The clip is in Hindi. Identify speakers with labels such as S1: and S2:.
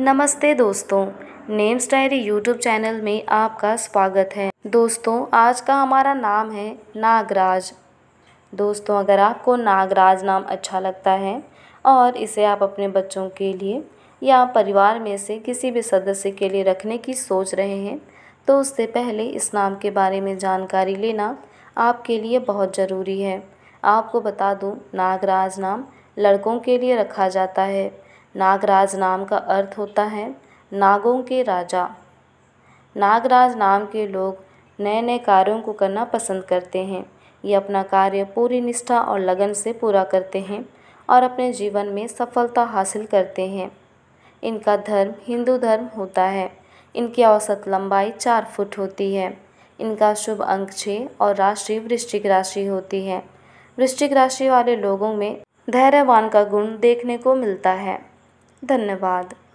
S1: नमस्ते दोस्तों नेम्स डायरी यूट्यूब चैनल में आपका स्वागत है दोस्तों आज का हमारा नाम है नागराज दोस्तों अगर आपको नागराज नाम अच्छा लगता है और इसे आप अपने बच्चों के लिए या परिवार में से किसी भी सदस्य के लिए रखने की सोच रहे हैं तो उससे पहले इस नाम के बारे में जानकारी लेना आपके लिए बहुत ज़रूरी है आपको बता दूँ नागराज नाम लड़कों के लिए रखा जाता है नागराज नाम का अर्थ होता है नागों के राजा नागराज नाम के लोग नए नए कार्यों को करना पसंद करते हैं ये अपना कार्य पूरी निष्ठा और लगन से पूरा करते हैं और अपने जीवन में सफलता हासिल करते हैं इनका धर्म हिंदू धर्म होता है इनकी औसत लंबाई चार फुट होती है इनका शुभ अंक छः और राशि वृश्चिक राशि होती है वृश्चिक राशि वाले लोगों में धैर्यवान का गुण देखने को मिलता है धन्यवाद